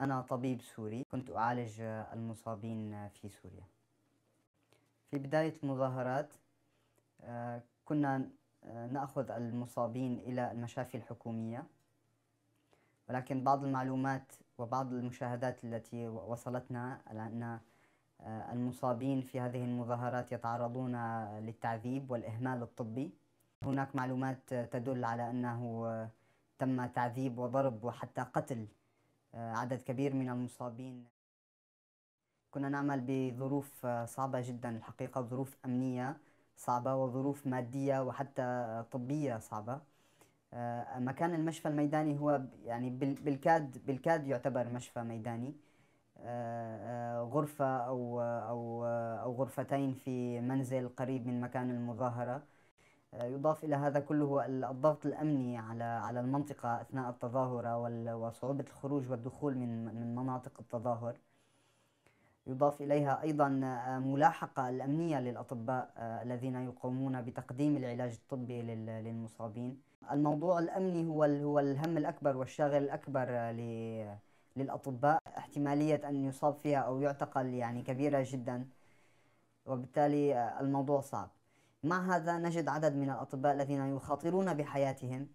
أنا طبيب سوري كنت أعالج المصابين في سوريا في بداية المظاهرات آه، كنا آه، نأخذ المصابين إلى المشافي الحكومية ولكن بعض المعلومات وبعض المشاهدات التي وصلتنا أن آه، المصابين في هذه المظاهرات يتعرضون للتعذيب والإهمال الطبي هناك معلومات تدل على أنه تم تعذيب وضرب وحتى قتل آه، عدد كبير من المصابين كنا نعمل بظروف آه، صعبة جدا الحقيقة ظروف أمنية صعبة وظروف مادية وحتى طبية صعبة آه، مكان المشفى الميداني هو يعني بالكاد بالكاد يعتبر مشفى ميداني غرفة أو أو أو غرفتين في منزل قريب من مكان المظاهرة يضاف الى هذا كله الضغط الامني على على المنطقه اثناء التظاهره وصعوبه الخروج والدخول من من مناطق التظاهر يضاف اليها ايضا آه، ملاحقه الامنيه للاطباء آه، الذين يقومون بتقديم العلاج الطبي للمصابين الموضوع الامني هو هو الهم الاكبر والشاغل الاكبر آه، للاطباء احتماليه ان يصاب فيها او يعتقل يعني كبيره جدا وبالتالي الموضوع صعب مع هذا نجد عدد من الأطباء الذين يخاطرون بحياتهم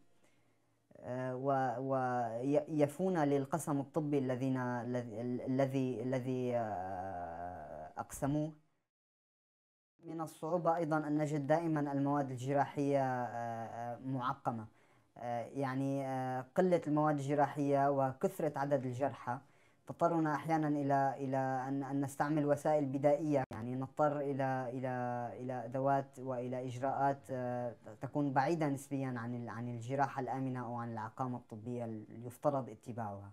آه، ويفون للقسم الطبي الذين الذي الذي آه، أقسموه من الصعوبة أيضا أن نجد دائما المواد الجراحية آه، معقمة يعني قلة المواد الجراحية وكثرة عدد الجرحى تضطرنا احيانا الى الى ان ان نستعمل وسائل بدائيه يعني نضطر الى الى الى ادوات والى اجراءات آه، تكون بعيده نسبيا عن عن الجراحه الامنه او عن العقامه الطبيه اللي يفترض اتباعها.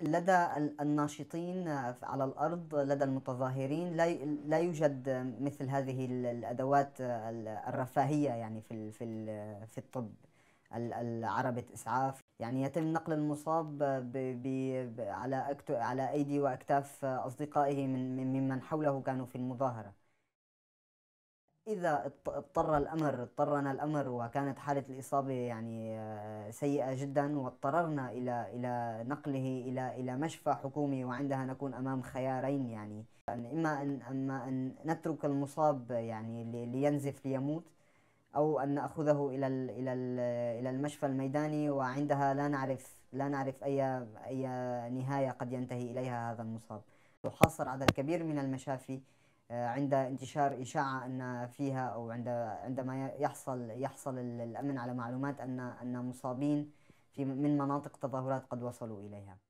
لدى الناشطين آه، على الارض لدى المتظاهرين لا يوجد مثل هذه الادوات آه، الرفاهيه يعني في في في الطب عربه اسعاف يعني يتم نقل المصاب ب ب على على ايدي واكتاف اصدقائه من ممن حوله كانوا في المظاهره اذا اضطر الامر اضطرنا الامر وكانت حاله الاصابه يعني آه، سيئه جدا واضطررنا الى الى نقله الى الى مشفى حكومي وعندها نكون امام خيارين يعني اما ان اما ان نترك المصاب يعني لينزف ليموت أو أن نأخذه إلى ال إلى ال إلى المشفى الميداني وعندها لا نعرف لا نعرف أي أي نهاية قد ينتهي إليها هذا المصاب يحصر عدد كبير من المشافي آه، عند انتشار إشاعة أن فيها أو عند عندما يحصل يحصل الأمن على معلومات أن أن مصابين في من مناطق تظاهرات قد وصلوا إليها